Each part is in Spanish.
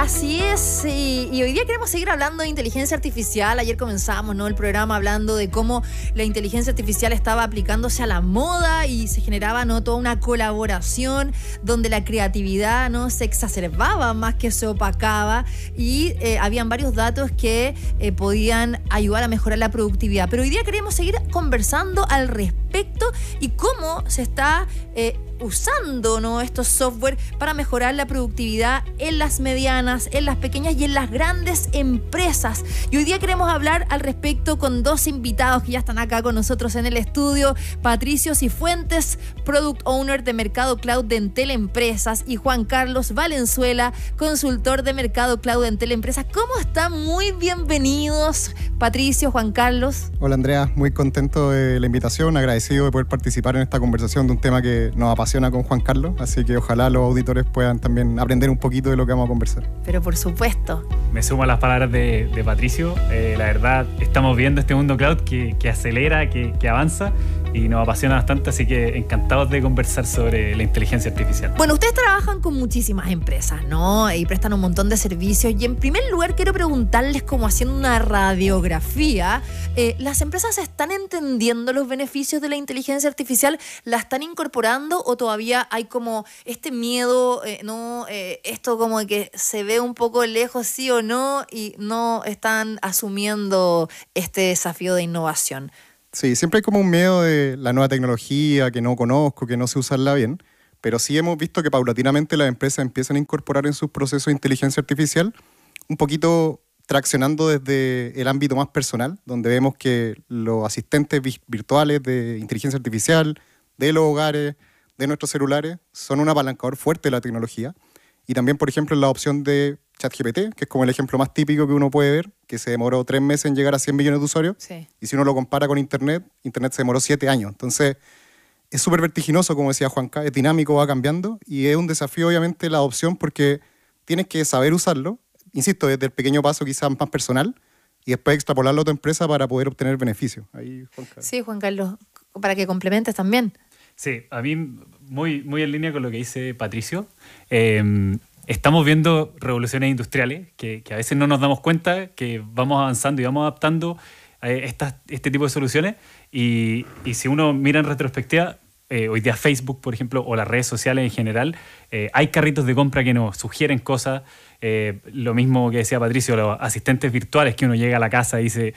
Así es, y, hoy día queremos seguir hablando de inteligencia artificial. Ayer comenzamos ¿no? el programa hablando de cómo la inteligencia artificial estaba aplicándose a la moda y se generaba ¿no? toda una colaboración donde la creatividad ¿no? se exacerbaba más que se opacaba y eh, habían varios datos que eh, podían ayudar a mejorar la productividad. Pero hoy día queremos seguir conversando al respecto y cómo se está eh, usando ¿no? estos software para mejorar la productividad en las medianas, en las pequeñas y en las grandes empresas. Y hoy día queremos hablar al respecto con dos invitados que ya están acá con nosotros en el estudio, Patricio Cifuentes, Product Owner de Mercado Cloud de Entel Empresas y Juan Carlos Valenzuela, consultor de Mercado Cloud de Entel Empresas. ¿Cómo están? Muy bienvenidos, Patricio, Juan Carlos. Hola Andrea, muy contento de la invitación, Gracias sido de poder participar en esta conversación de un tema que nos apasiona con Juan Carlos, así que ojalá los auditores puedan también aprender un poquito de lo que vamos a conversar. Pero por supuesto. Me sumo a las palabras de, Patricio, eh, la verdad estamos viendo este mundo cloud que, acelera, que, que avanza y nos apasiona bastante, así que encantados de conversar sobre la inteligencia artificial. Bueno, ustedes trabajan con muchísimas empresas, ¿no? Y prestan un montón de servicios. Y en primer lugar, quiero preguntarles, como haciendo una radiografía, eh, ¿las empresas están entendiendo los beneficios de la inteligencia artificial? ¿La están incorporando o todavía hay como este miedo, eh, ¿no? Eh, esto como que se ve un poco lejos, sí o no, y no están asumiendo este desafío de innovación. Sí, siempre hay como un miedo de la nueva tecnología que no conozco, que no sé usarla bien, pero sí hemos visto que paulatinamente las empresas empiezan a incorporar en sus procesos inteligencia artificial un poquito traccionando desde el ámbito más personal, donde vemos que los asistentes virtuales de inteligencia artificial, de los hogares, de nuestros celulares, son un apalancador fuerte de la tecnología. Y también, por ejemplo, la opción de ChatGPT, que es como el ejemplo más típico que uno puede ver, que se demoró tres meses en llegar a 100 millones de usuarios. Y si uno lo compara con Internet, Internet se demoró siete años. Entonces, es súper vertiginoso, como decía Juanca, es dinámico, va cambiando. Y es un desafío, obviamente, la adopción, porque tienes que saber usarlo. Insisto, desde el pequeño paso quizás más personal y después extrapolarlo a tu empresa para poder obtener beneficios. Ahí, Juan Sí, Juan Carlos, para que complementes también. Sí, a mí muy, muy en línea con lo que dice Patricio. Em, estamos viendo revoluciones industriales que, a veces no nos damos cuenta, que vamos avanzando y vamos adaptando eh, este tipo de soluciones. Y, si uno mira en retrospectiva, eh, hoy día Facebook, por ejemplo, o las redes sociales en general, eh, hay carritos de compra que nos sugieren cosas. lo mismo que decía Patricio, los asistentes virtuales que uno llega a la casa y dice,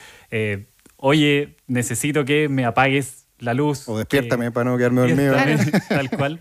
oye, necesito que me apagues la luz. O despiértame para no quedarme dormido. Tal cual.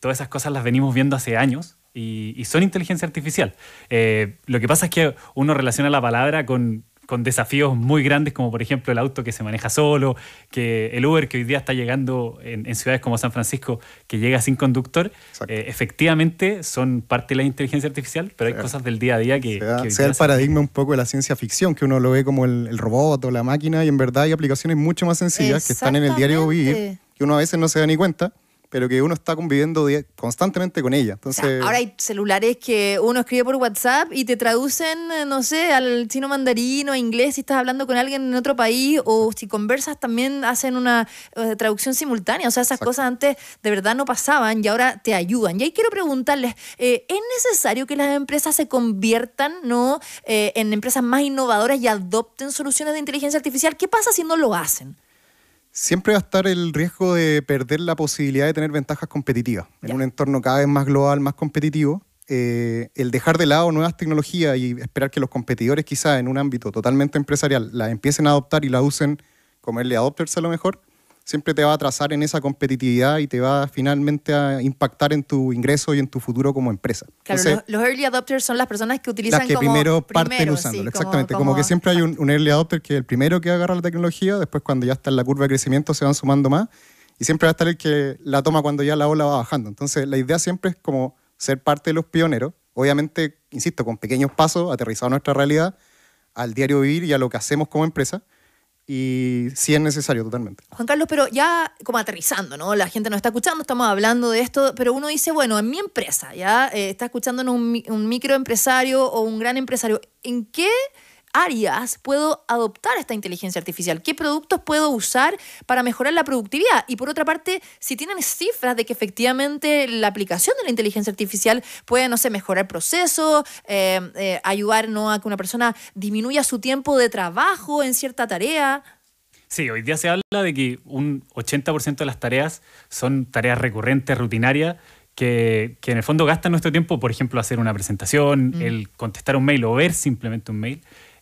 todas esas cosas las venimos viendo hace años y, son inteligencia artificial. Eh, lo que pasa es que uno relaciona la palabra con, desafíos muy grandes, como por ejemplo el auto que se maneja solo, que el Uber que hoy día está llegando en, ciudades como San Francisco, que llega sin conductor, eh, efectivamente son parte de la inteligencia artificial, pero hay cosas del día a día que... Sea, que el paradigma un poco de la ciencia ficción, que uno lo ve como el, el, robot o la máquina, y en verdad hay aplicaciones mucho más sencillas que están en el diario vivir, que uno a veces no se da ni cuenta pero que uno está conviviendo constantemente con ella. ahora hay celulares que uno escribe por WhatsApp y te traducen, eh, no sé, al chino mandarino, a inglés, si estás hablando con alguien en otro país, o si conversas también hacen una eh, traducción simultánea. O sea, esas cosas antes de verdad no pasaban y ahora te ayudan. Y ahí quiero preguntarles, eh, ¿es necesario que las empresas se conviertan ¿no? en empresas más innovadoras y adopten soluciones de inteligencia artificial? ¿Qué pasa si no lo hacen? Siempre va a estar el riesgo de perder la posibilidad de tener ventajas competitivas en un entorno cada vez más global, más competitivo. Eh, el dejar de lado nuevas tecnologías y esperar que los competidores quizás en un ámbito totalmente empresarial las empiecen a adoptar y la usen como el adopters a lo mejor, siempre te va a trazar en esa competitividad y te va finalmente a impactar en tu ingreso y en tu futuro como empresa. Claro, los, early adopters son las personas que utilizan las que primero parten usándolo, exactamente. Como, que siempre hay un, early adopter que es el primero que agarra la tecnología, después cuando ya está en la curva de crecimiento se van sumando más y siempre va a estar el que la toma cuando ya la ola va bajando. Entonces, la idea siempre es como ser parte de los pioneros, obviamente, insisto, con pequeños pasos aterrizado a nuestra realidad, al diario vivir y a lo que hacemos como empresa y sí es necesario totalmente. Juan Carlos, pero ya como aterrizando, ¿no? La gente nos está escuchando, estamos hablando de esto, pero uno dice, bueno, en mi empresa, ya eh, está escuchando un, un microempresario o un gran empresario, ¿en qué áreas puedo adoptar esta inteligencia artificial, qué productos puedo usar para mejorar la productividad. Y por otra parte, si tienen cifras de que efectivamente la aplicación de la inteligencia artificial puede, no sé, mejorar procesos, eh, eh, ayudar ¿no? a que una persona disminuya su tiempo de trabajo en cierta tarea. Sí, hoy día se habla de que un 80% de las tareas son tareas recurrentes, rutinarias, que, en el fondo gastan nuestro tiempo, por ejemplo, hacer una presentación, mm. el contestar un mail o ver simplemente un mail.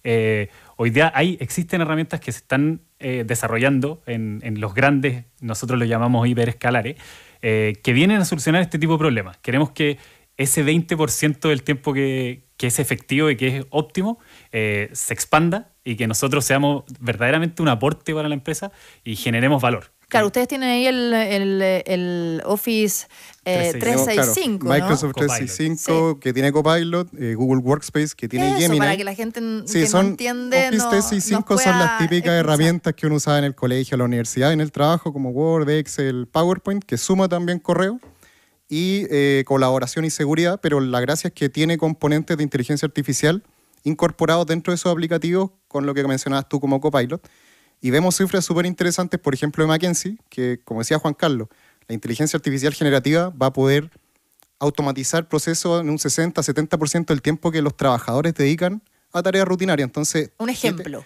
Eh, hoy día hay, existen herramientas que se están eh, desarrollando en, los grandes, nosotros lo llamamos hiperescalares, eh, que vienen a solucionar este tipo de problemas. Queremos que ese 20% del tiempo que, es efectivo y que es óptimo se expanda y que nosotros seamos verdaderamente un aporte para la empresa y generemos valor. Claro, ustedes tienen ahí el, Office 365. Eh, Microsoft 365 que tiene Copilot, eh, Google Workspace que tiene Eso, Para que la gente sí, son, no Office 365 son las típicas herramientas que uno usa en el colegio, en la universidad, en el trabajo, como Word, Excel, PowerPoint, que suma también correo y eh, colaboración y seguridad, pero la gracia es que tiene componentes de inteligencia artificial incorporados dentro de esos aplicativos con lo que mencionabas tú como Copilot y vemos cifras súper interesantes, por ejemplo, de McKenzie, que, como decía Juan Carlos, la inteligencia artificial generativa va a poder automatizar procesos en un 60-70% del tiempo que los trabajadores dedican a tareas rutinarias. Entonces, un ejemplo.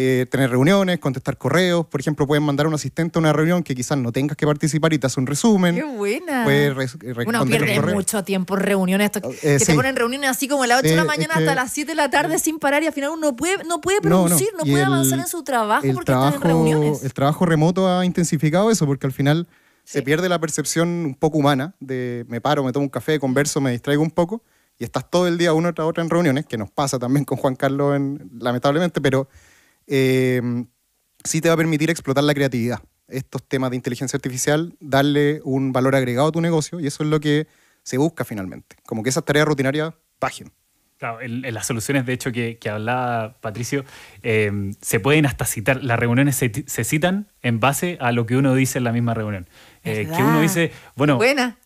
Eh, tener reuniones, contestar correos. Por ejemplo, pueden mandar a un asistente a una reunión que quizás no tengas que participar y te hace un resumen. ¡Qué buena! Puedes re eh, Uno pierde mucho tiempo en reuniones. Eh, que te ponen reuniones así como a las 8 de la mañana hasta las 7 de la tarde sin parar y al final uno puede, no puede producir, no, puede avanzar en su trabajo porque trabajo, en reuniones. El trabajo remoto ha intensificado eso porque al final se pierde la percepción un poco humana de me paro, me tomo un café, converso, me distraigo un poco y estás todo el día uno tras otro en reuniones, que nos pasa también con Juan Carlos, en, lamentablemente, pero Em, sí te va a permitir explotar la creatividad. Estos temas de inteligencia artificial, darle un valor agregado a tu negocio y eso es lo que se busca finalmente. Como que esas tareas rutinarias bajen. Claro, en, las soluciones, de hecho, que, hablaba Patricio, em, se pueden hasta citar, las reuniones se, citan en base a lo que uno dice en la misma reunión. Eh, que uno dice, bueno,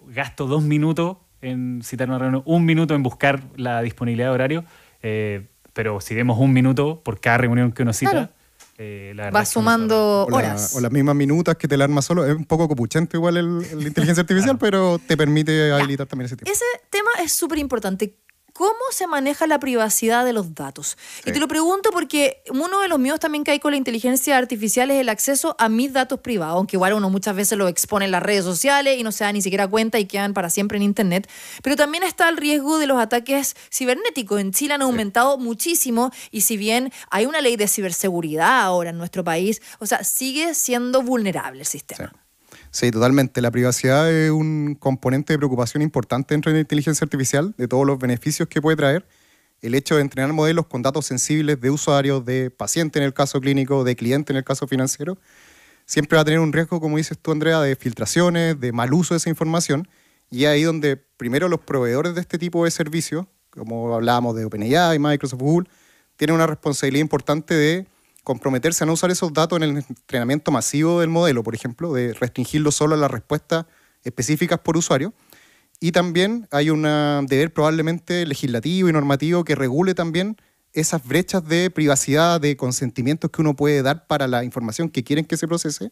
gasto dos minutos en citar una reunión, un minuto en buscar la disponibilidad de horario. Eh, pero si vemos un minuto por cada reunión que uno cita. Eh, la Va sumando horas. O, las mismas minutas que te la arma solo. Es un poco copuchento igual la inteligencia artificial, pero te permite habilitar también ese tipo. Ese tema es súper importante cómo se maneja la privacidad de los datos. Y te lo pregunto porque uno de los míos también que hay con la inteligencia artificial es el acceso a mis datos privados, aunque igual uno muchas veces lo expone en las redes sociales y no se da ni siquiera cuenta y quedan para siempre en Internet. Pero también está el riesgo de los ataques cibernéticos. En Chile han aumentado muchísimo y si bien hay una ley de ciberseguridad ahora en nuestro país, o sea, sigue siendo vulnerable el sistema. Sí, totalmente. La privacidad es un componente de preocupación importante dentro de la inteligencia artificial, de todos los beneficios que puede traer. El hecho de entrenar modelos con datos sensibles de usuarios, de paciente en el caso clínico, de cliente en el caso financiero, siempre va a tener un riesgo, como dices tú, Andrea, de filtraciones, de mal uso de esa información. Y ahí donde primero los proveedores de este tipo de servicios, como hablábamos de OpenAI, Microsoft, Google, tienen una responsabilidad importante de comprometerse a no usar esos datos en el entrenamiento masivo del modelo, por ejemplo, de restringirlo solo a las respuestas específicas por usuario. Y también hay un deber probablemente legislativo y normativo que regule también esas brechas de privacidad, de consentimientos que uno puede dar para la información que quieren que se procese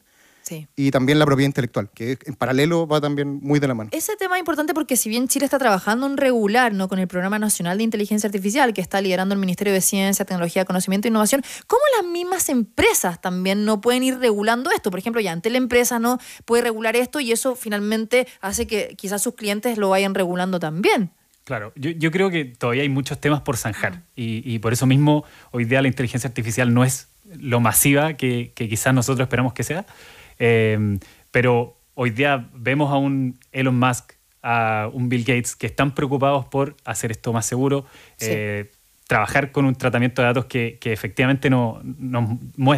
y también la propiedad intelectual, que en paralelo va también muy de la mano. Ese tema es importante porque si bien Chile está trabajando en regular ¿no? con el Programa Nacional de Inteligencia Artificial, que está liderando el Ministerio de Ciencia, Tecnología, Conocimiento e Innovación, ¿cómo las mismas empresas también no pueden ir regulando esto? Por ejemplo, ya ante la empresa no puede regular esto y eso finalmente hace que quizás sus clientes lo vayan regulando también. Claro, yo, yo, creo que todavía hay muchos temas por zanjar y, y, por eso mismo hoy día la inteligencia artificial no es lo masiva que, que quizás nosotros esperamos que sea, Em, pero hoy día vemos a un Elon Musk, a un Bill Gates, que están preocupados por hacer esto más seguro. Eh, trabajar con un tratamiento de datos que, efectivamente nos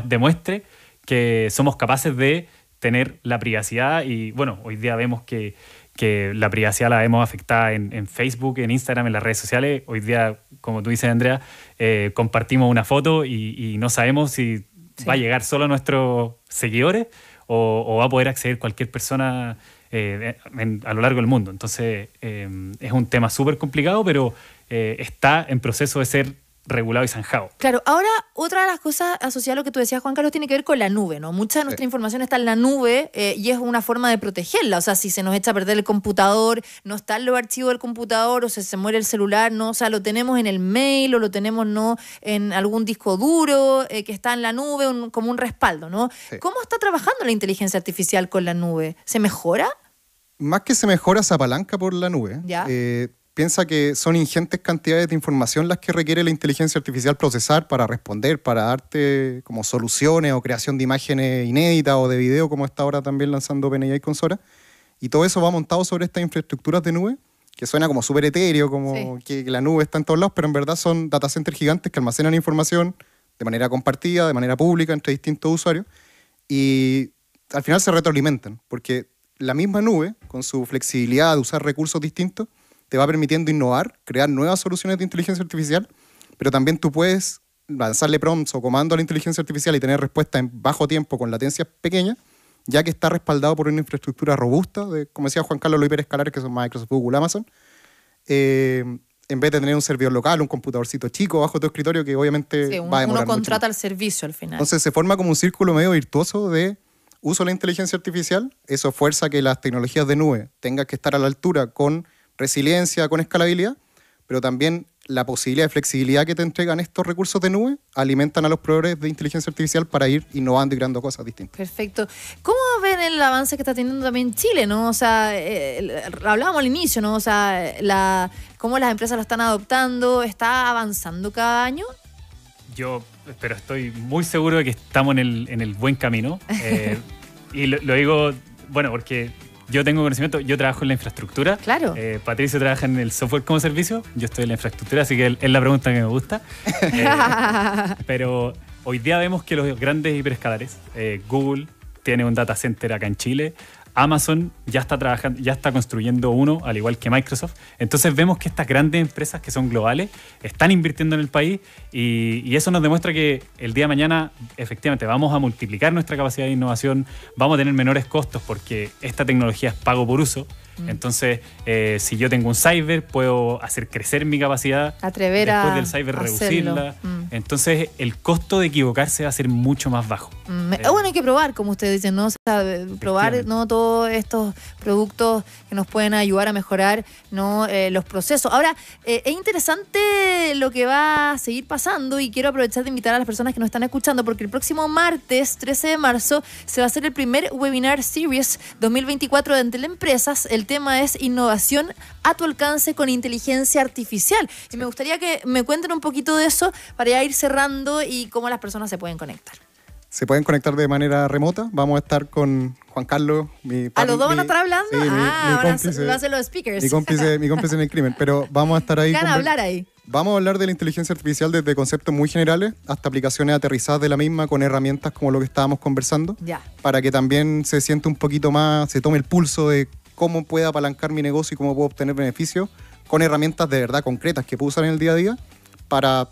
demuestre que somos capaces de tener la privacidad y bueno, hoy día vemos que, la privacidad la hemos afectada en, Facebook, en Instagram, en las redes sociales. Hoy día, como tú dices, Andrea, eh, compartimos una foto y, no sabemos si va a llegar solo a nuestros seguidores o, va a poder acceder cualquier persona eh, a lo largo del mundo. Entonces, eh, es un tema súper complicado, pero eh, está en proceso de ser regulado y zanjado. Claro, ahora otra de las cosas asociadas a lo que tú decías, Juan Carlos, tiene que ver con la nube, ¿no? Mucha de nuestra información está en la nube eh, y es una forma de protegerla. O sea, si se nos echa a perder el computador, no está en los archivos del computador, o se, se muere el celular, ¿no? O sea, lo tenemos en el mail o lo tenemos, ¿no? En algún disco duro eh, que está en la nube, como un respaldo, ¿no? ¿Cómo está trabajando la inteligencia artificial con la nube? ¿Se mejora? Más que se mejora, se apalanca por la nube. Ya. Eh, piensa que son ingentes cantidades de información las que requiere la inteligencia artificial procesar para responder, para darte como soluciones o creación de imágenes inéditas o de video, como está ahora también lanzando OpenAI con Sora. Y todo eso va montado sobre estas infraestructuras de nube, que suena como súper etéreo, como que la nube está en todos lados, pero en verdad son data centers gigantes que almacenan información de manera compartida, de manera pública, entre distintos usuarios. Y al final se retroalimentan, porque la misma nube, con su flexibilidad de usar recursos distintos, te va permitiendo innovar, crear nuevas soluciones de inteligencia artificial, pero también tú puedes lanzarle prompts o comando a la inteligencia artificial y tener respuesta en bajo tiempo con latencias pequeñas, ya que está respaldado por una infraestructura robusta, de, como decía Juan Carlos, lo hiperescalar, que son Microsoft, Google, Amazon, eh, en vez de tener un servidor local, un computadorcito chico bajo tu escritorio, que obviamente Uno contrata el servicio al final. Entonces se forma como un círculo medio virtuoso de uso de la inteligencia artificial, eso fuerza que las tecnologías de nube tengan que estar a la altura con resiliencia con escalabilidad, pero también la posibilidad de flexibilidad que te entregan estos recursos de nube alimentan a los proveedores de inteligencia artificial para ir innovando y creando cosas distintas. Perfecto. ¿Cómo ven el avance que está teniendo también Chile, no? sea, eh, hablábamos al inicio, ¿no? O sea, la, cómo las empresas lo están adoptando, está avanzando cada año. Yo, pero estoy muy seguro de que estamos en el, buen camino. Eh, y lo digo, bueno, porque yo tengo conocimiento, yo trabajo en la infraestructura. Claro. Eh, Patricio trabaja en el software como servicio, yo estoy en la infraestructura, así que es la pregunta que me gusta. Eh, pero hoy día vemos que los grandes hiperescalares, eh, Google tiene un data center acá en Chile, Amazon ya está trabajando, ya está construyendo uno, al igual que Microsoft. Entonces vemos que estas grandes empresas que son globales están invirtiendo en el país y, y, eso nos demuestra que el día de mañana efectivamente vamos a multiplicar nuestra capacidad de innovación, vamos a tener menores costos porque esta tecnología es pago por uso. Mm. Entonces, eh, si yo tengo un cyber, puedo hacer crecer mi capacidad. Atrever después del cyber reducirla. Mm. Entonces, el costo de equivocarse va a ser mucho más bajo. Mm. Eh. Ah, bueno, hay que probar, como ustedes dicen, ¿no? probar ¿no? todos estos productos que nos pueden ayudar a mejorar ¿no? Eh, los procesos. Ahora, es interesante lo que va a seguir pasando y quiero aprovechar de invitar a las personas que nos están escuchando porque el próximo martes 13 de marzo se va a hacer el primer webinar series 2024 de entre empresas. El el tema es innovación a tu alcance con inteligencia artificial. Y me gustaría que me cuenten un poquito de eso para ya ir cerrando y cómo las personas se pueden conectar. Se pueden conectar de manera remota. Vamos a estar con Juan Carlos, mi ¿A los dos van a estar hablando? ah, mi, a los speakers. Mi cómplice, en el crimen. Pero vamos a estar ahí. Van a hablar ahí. Vamos a hablar de la inteligencia artificial desde conceptos muy generales hasta aplicaciones aterrizadas de la misma con herramientas como lo que estábamos conversando. Ya. Para que también se siente un poquito más, se tome el pulso de cómo puedo apalancar mi negocio y cómo puedo obtener beneficios con herramientas de verdad concretas que puedo usar en el día a día para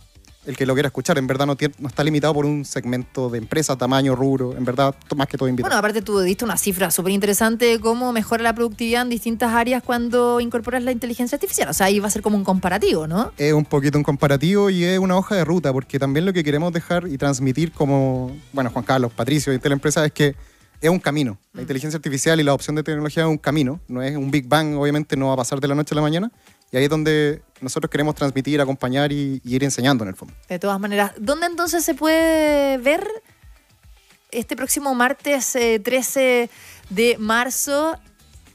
el que lo quiera escuchar. En verdad no, está limitado por un segmento de empresa, tamaño, rubro. En verdad, más que todo invitado. Bueno, aparte tú diste una cifra súper interesante de cómo mejora la productividad en distintas áreas cuando incorporas la inteligencia artificial. O sea, ahí va a ser como un comparativo, ¿no? Es un poquito un comparativo y es una hoja de ruta, porque también lo que queremos dejar y transmitir como, bueno, Juan Carlos, Patricio y toda la empresa es que es un camino. La mm. inteligencia artificial y la opción de tecnología es un camino, no es un Big Bang, obviamente no va a pasar de la noche a la mañana. Y ahí es donde nosotros queremos transmitir, acompañar y, ir enseñando en el fondo. De todas maneras, ¿dónde entonces se puede ver este próximo martes 13 eh, de marzo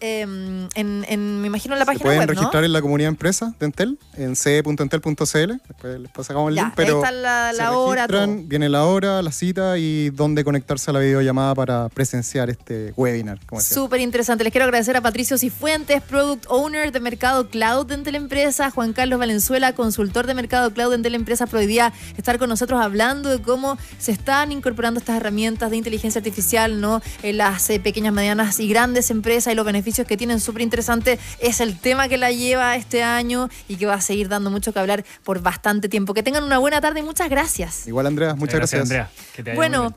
Em, en, me imagino, en la página pueden registrar en la comunidad empresa de Entel, en c.entel.cl. Después les pasamos el link. Pero está la, hora. Viene la hora, la cita y dónde conectarse a la videollamada para presenciar este webinar. Súper interesante. Les quiero agradecer a Patricio Cifuentes, Product Owner de Mercado Cloud de Entel Empresa, Juan Carlos Valenzuela, consultor de Mercado Cloud de Entel Empresa, por hoy día estar con nosotros hablando de cómo se están incorporando estas herramientas de inteligencia artificial, ¿no? En eh, las eh, pequeñas, medianas y grandes empresas y los beneficios que tienen súper interesante. Es el tema que la lleva este año y que va a seguir dando mucho que hablar por bastante tiempo. Que tengan una buena tarde y muchas gracias. Igual, Andrea, muchas gracias. Andrea, bueno,